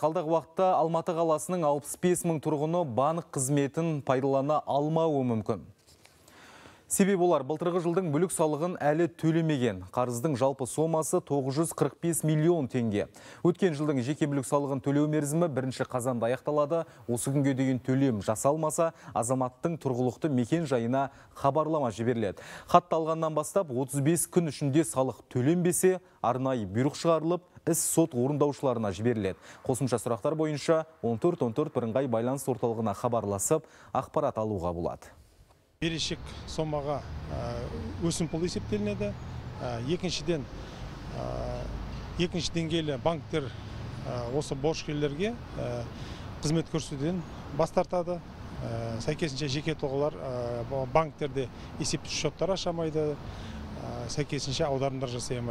Қалдық уақытта Алматы қаласының 65 мың тұрғыны банк қызметін пайдалана алмауы мүмкін. Себебі олар былтырғы жылдың мүлік салығын әлі төлемеген. Қарыздың жалпы сомасы 945 миллион теңге. Өткен жылдың жеке мүлік салығын төлеу мерзімі бірінші қазанда аяқталады. Осы күнге дейін төлем жасалмаса, азаматтың тұрғылықты мекен жайына хабарлама жіберіледі. Хатты алғаннан бастап 35 күн ішінде салық төленбесе, арнайы бұйрық шығарылып, іс сот орындаушыларына жіберіледі. Қосымша сұрақтар бойынша 14-14 бірыңғай байланыс орталығына хабарласып, ақпарат алуға болады берешек сомаға өсімпұл есептелінеді екіншіден екінші деңгейлі банктер осы борышкерлерге қызмет көрсетуден бастартады. сәйкесінше жеке тұлғалар банктерде есептік шоттар аша алмайды сәйкесінше аударымдар жасай